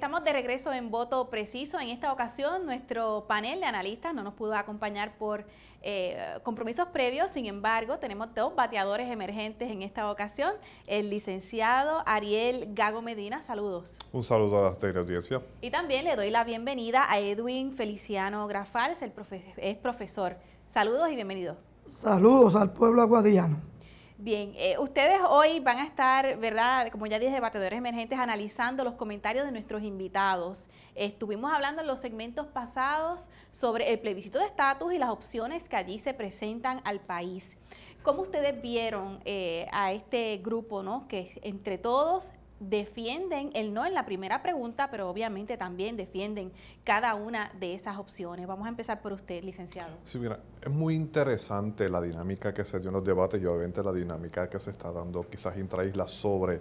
estamos de regreso en Voto Preciso. En esta ocasión, nuestro panel de analistas no nos pudo acompañar por eh, compromisos previos. Sin embargo, tenemos dos bateadores emergentes en esta ocasión. El licenciado Ariel Gago Medina, saludos. Un saludo a la audiencia. Y también le doy la bienvenida a Edwin Feliciano Grafal, el es profesor. Saludos y bienvenido. Saludos al pueblo aguadillano. Bien, eh, ustedes hoy van a estar, ¿verdad? Como ya dije, Batedores emergentes, analizando los comentarios de nuestros invitados. Estuvimos hablando en los segmentos pasados sobre el plebiscito de estatus y las opciones que allí se presentan al país. ¿Cómo ustedes vieron eh, a este grupo, ¿no? Que entre todos defienden el no en la primera pregunta, pero obviamente también defienden cada una de esas opciones. Vamos a empezar por usted, licenciado. Sí, mira, es muy interesante la dinámica que se dio en los debates y obviamente la dinámica que se está dando quizás intraísla sobre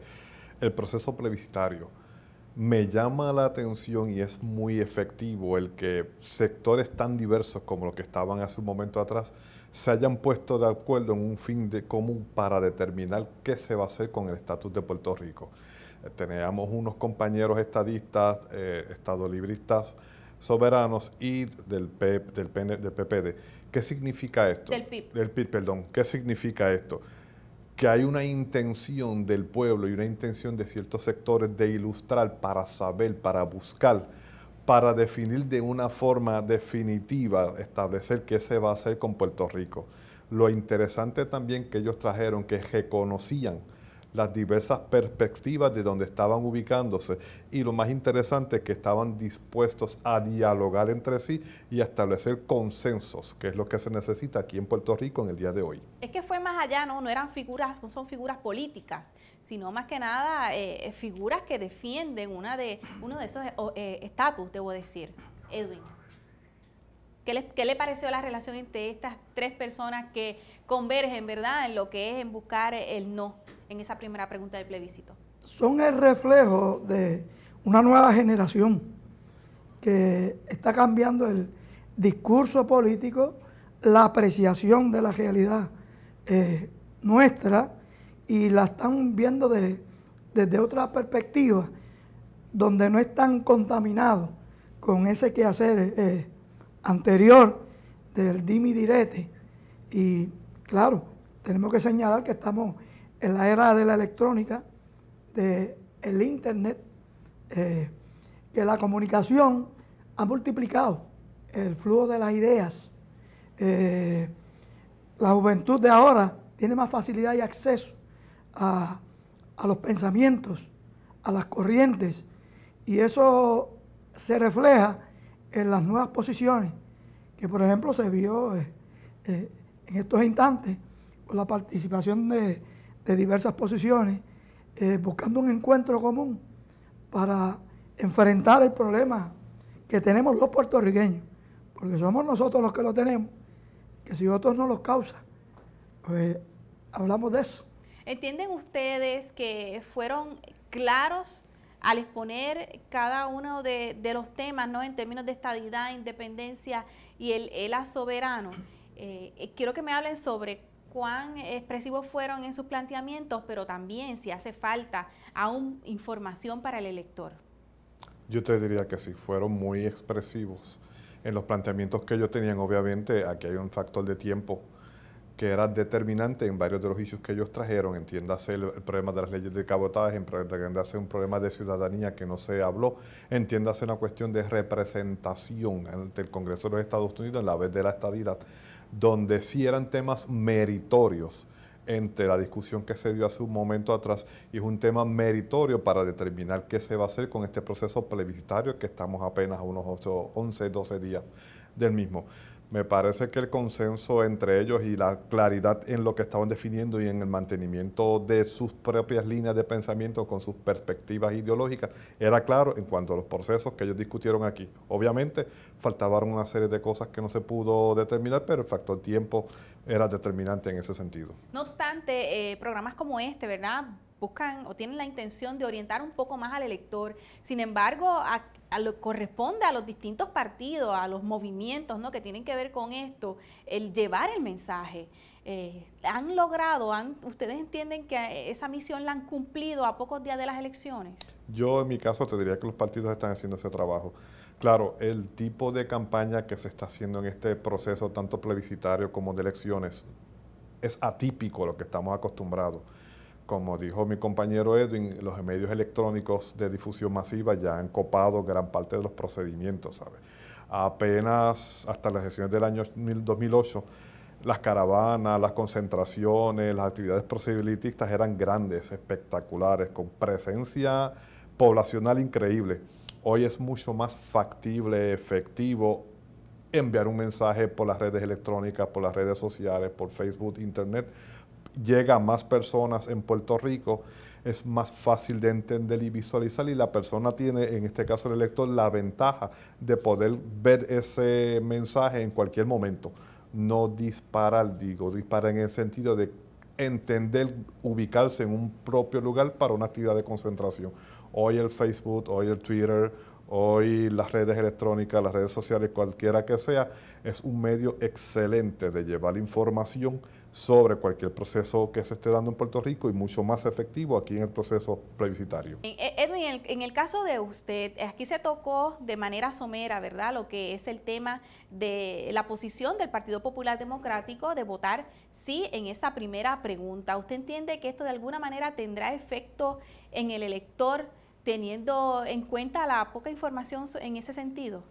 el proceso plebiscitario. Me llama la atención y es muy efectivo el que sectores tan diversos como los que estaban hace un momento atrás se hayan puesto de acuerdo en un fin de común para determinar qué se va a hacer con el estatus de Puerto Rico teníamos unos compañeros estadistas, eh, estadolibristas soberanos y del, del, del PPD. ¿Qué significa esto? Del PIB. Del PIB, perdón. ¿Qué significa esto? Que hay una intención del pueblo y una intención de ciertos sectores de ilustrar, para saber, para buscar, para definir de una forma definitiva, establecer qué se va a hacer con Puerto Rico. Lo interesante también que ellos trajeron, que reconocían las diversas perspectivas de donde estaban ubicándose y lo más interesante es que estaban dispuestos a dialogar entre sí y a establecer consensos, que es lo que se necesita aquí en Puerto Rico en el día de hoy. Es que fue más allá, no, no eran figuras, no son figuras políticas, sino más que nada eh, figuras que defienden una de, uno de esos eh, eh, estatus, debo decir. Edwin. ¿Qué le, pareció la relación entre estas tres personas que convergen, verdad, en lo que es en buscar el no en esa primera pregunta del plebiscito? Son el reflejo de una nueva generación que está cambiando el discurso político, la apreciación de la realidad eh, nuestra y la están viendo desde otra perspectiva, donde no están contaminados con ese quehacer. Eh, anterior del Dimi Direte. Y claro, tenemos que señalar que estamos en la era de la electrónica, del Internet, eh, que la comunicación ha multiplicado el flujo de las ideas. Eh, la juventud de ahora tiene más facilidad y acceso a, a los pensamientos, a las corrientes, y eso se refleja en las nuevas posiciones, que por ejemplo se vio eh, eh, en estos instantes con la participación de, diversas posiciones, eh, buscando un encuentro común para enfrentar el problema que tenemos los puertorriqueños, porque somos nosotros los que lo tenemos, que si otros no los causa, pues hablamos de eso. ¿Entienden ustedes que fueron claros al exponer cada uno de, los temas, ¿no? En términos de estadidad, independencia y el, asoberano, soberano, eh, eh, quiero que me hablen sobre cuán expresivos fueron en sus planteamientos, pero también si hace falta aún información para el elector. Yo te diría que sí, fueron muy expresivos en los planteamientos que ellos tenían. Obviamente, aquí hay un factor de tiempo que era determinante en varios de los issues que ellos trajeron, entiéndase el, problema de las leyes de cabotaje, entiéndase un problema de ciudadanía que no se habló, entiéndase una cuestión de representación ante el Congreso de los Estados Unidos en la vez de la estadidad, donde sí eran temas meritorios entre la discusión que se dio hace un momento atrás y es un tema meritorio para determinar qué se va a hacer con este proceso plebiscitario que estamos apenas a unos 8, 11, 12 días del mismo. Me parece que el consenso entre ellos y la claridad en lo que estaban definiendo y en el mantenimiento de sus propias líneas de pensamiento con sus perspectivas ideológicas era claro en cuanto a los procesos que ellos discutieron aquí. Obviamente faltaban una serie de cosas que no se pudo determinar, pero el factor tiempo era determinante en ese sentido. No obstante, eh, programas como este, ¿verdad? buscan o tienen la intención de orientar un poco más al elector. Sin embargo, a, corresponde a los distintos partidos, a los movimientos que tienen que ver con esto, el llevar el mensaje. Eh, ¿Han logrado, ustedes entienden que esa misión la han cumplido a pocos días de las elecciones? Yo en mi caso te diría que los partidos están haciendo ese trabajo. Claro, el tipo de campaña que se está haciendo en este proceso, tanto plebiscitario como de elecciones, es atípico a lo que estamos acostumbrados como dijo mi compañero Edwin, los medios electrónicos de difusión masiva ya han copado gran parte de los procedimientos, ¿sabes? Apenas hasta las sesiones del año 2008, las caravanas, las concentraciones, las actividades proselitistas eran grandes, espectaculares, con presencia poblacional increíble. Hoy es mucho más factible, efectivo enviar un mensaje por las redes electrónicas, por las redes sociales, por Facebook, Internet, llega a más personas en Puerto Rico, es más fácil de entender y visualizar y la persona tiene, en este caso el elector, la ventaja de poder ver ese mensaje en cualquier momento. No disparar, digo, disparar en el sentido de entender, ubicarse en un propio lugar para una actividad de concentración. Hoy el Facebook, hoy el Twitter, Hoy las redes electrónicas, las redes sociales, cualquiera que sea, es un medio excelente de llevar información sobre cualquier proceso que se esté dando en Puerto Rico y mucho más efectivo aquí en el proceso plebiscitario. Eh, Edwin, en el, en el caso de usted, aquí se tocó de manera somera, ¿verdad?, lo que es el tema de la posición del Partido Popular Democrático de votar sí en esa primera pregunta. ¿Usted entiende que esto de alguna manera tendrá efecto en el elector? teniendo en cuenta la poca información en ese sentido?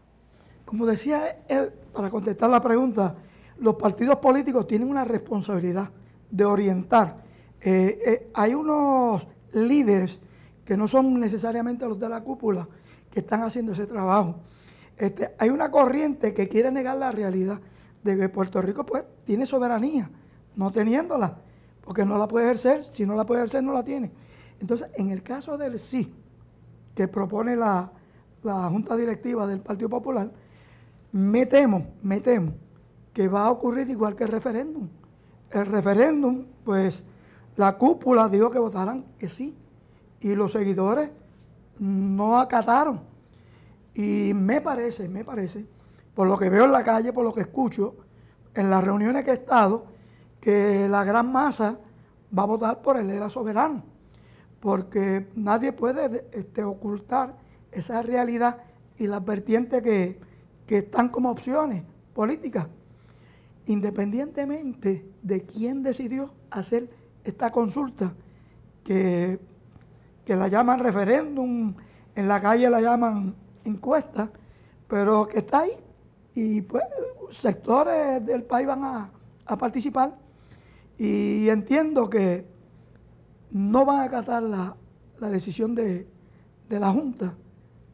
Como decía él, para contestar la pregunta, los partidos políticos tienen una responsabilidad de orientar. Eh, eh, hay unos líderes que no son necesariamente los de la cúpula que están haciendo ese trabajo. Este, hay una corriente que quiere negar la realidad de que Puerto Rico pues, tiene soberanía, no teniéndola, porque no la puede ejercer, si no la puede ejercer no la tiene. Entonces, en el caso del sí, que propone la, Junta Directiva del Partido Popular, me temo, me temo que va a ocurrir igual que el referéndum. El referéndum, pues la cúpula dijo que votaran que sí y los seguidores no acataron. Y me parece, me parece, por lo que veo en la calle, por lo que escucho, en las reuniones que he estado, que la gran masa va a votar por el era soberano porque nadie puede este, ocultar esa realidad y las vertientes que, están como opciones políticas, independientemente de quién decidió hacer esta consulta, que, que la llaman referéndum, en la calle la llaman encuesta, pero que está ahí y pues sectores del país van a participar. Y entiendo que no van a acatar la, decisión de, la Junta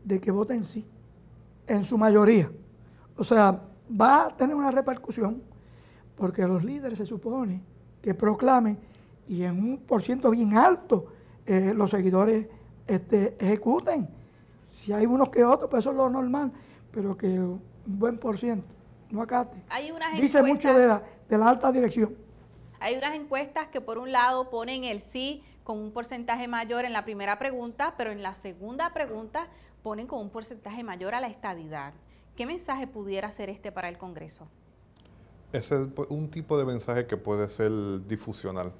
de que voten sí, en su mayoría. O sea, va a tener una repercusión porque los líderes se supone que proclamen y en un por bien alto eh, los seguidores este, ejecuten. Si hay unos que otros, pues eso es lo normal, pero que un buen por ciento no acate. Hay Dice mucho de la, de la alta dirección. Hay unas encuestas que por un lado ponen el sí con un porcentaje mayor en la primera pregunta, pero en la segunda pregunta ponen con un porcentaje mayor a la estadidad. ¿Qué mensaje pudiera ser este para el Congreso? Ese es un tipo de mensaje que puede ser difusional.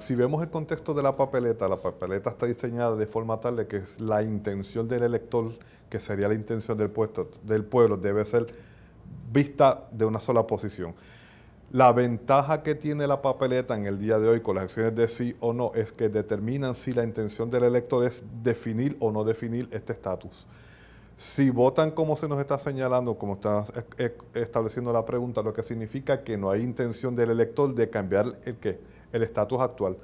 si vemos el contexto de la papeleta, la papeleta está diseñada de forma tal de que la intención del elector, que sería la intención del, puesto, del pueblo, debe ser vista de una sola posición. La ventaja que tiene la papeleta en el día de hoy con las acciones de sí o no es que determinan si la intención del elector es definir o no definir este estatus. Si votan como se nos está señalando, como está estableciendo la pregunta, lo que significa que no hay intención del elector de cambiar el qué, el estatus actual.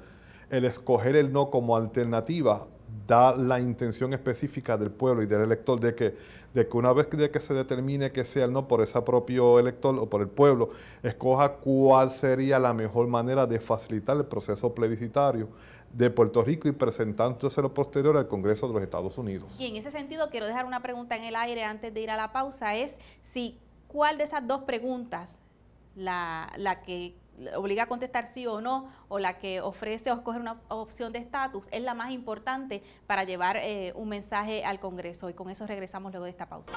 El escoger el no como alternativa da la intención específica del pueblo y del elector de que, de que una vez que se determine que sea el no por ese propio elector o por el pueblo, escoja cuál sería la mejor manera de facilitar el proceso plebiscitario de Puerto Rico y presentándose lo posterior al Congreso de los Estados Unidos. Y en ese sentido quiero dejar una pregunta en el aire antes de ir a la pausa, es si cuál de esas dos preguntas, la, la que obliga a contestar sí o no, o la que ofrece o escoge una opción de estatus, es la más importante para llevar eh, un mensaje al Congreso. Y con eso regresamos luego de esta pausa.